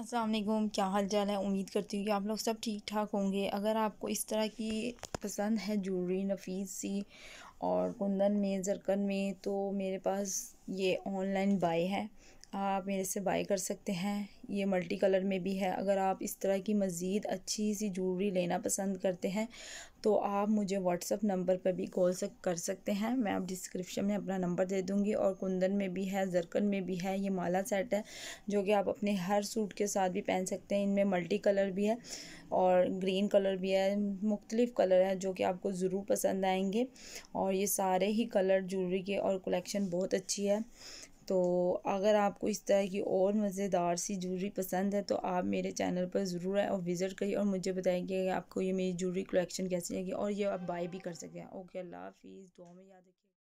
असलम क्या हाल चाल है उम्मीद करती हूँ कि आप लोग सब ठीक ठाक होंगे अगर आपको इस तरह की पसंद है ज्वेलरी नफीस सी और कुंदन में जरकन में तो मेरे पास ये ऑनलाइन बाय है आप मेरे से बाई कर सकते हैं ये मल्टी कलर में भी है अगर आप इस तरह की मज़ीद अच्छी सी ज्वेलरी लेना पसंद करते हैं तो आप मुझे व्हाट्सअप नंबर पर भी कॉल सक कर सकते हैं मैं आप डिस्क्रिप्शन में अपना नंबर दे दूँगी और कुंदन में भी है जरकन में भी है ये माला सेट है जो कि आप अपने हर सूट के साथ भी पहन सकते हैं इनमें मल्टी कलर भी है और ग्रीन कलर भी है मुख्तलिफ़ कलर है जो कि आपको ज़रूर पसंद आएंगे और ये सारे ही कलर ज्वेलरी के और कलेक्शन बहुत अच्छी है तो अगर आपको इस तरह की और मज़ेदार सी ज्वेलरी पसंद है तो आप मेरे चैनल पर ज़रूर आए और विज़िट करिए और मुझे कि आपको ये मेरी ज्वेलरी कलेक्शन कैसी लगी और ये आप बाय भी कर सकते हैं ओके अल्लाह हाफिज़ दुआ में याद रखिए